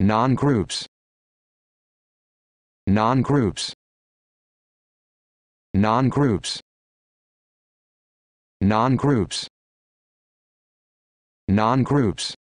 non-groups non-groups non-groups non-groups non-groups